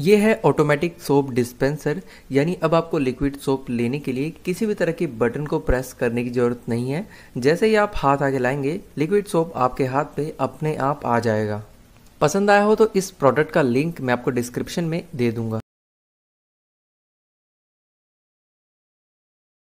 ये है automatic soap dispenser यानी अब आपको लिक्विड सोप लेने के लिए किसी भी तरह के बटन को प्रेस करने की ज़रूरत नहीं है जैसे ही आप हाथ आगे लाएंगे लिक्विड सोप आपके हाथ पे अपने आप आ जाएगा पसंद आया हो तो इस प्रोडक्ट का लिंक मैं आपको डिस्क्रिप्शन में दे दूंगा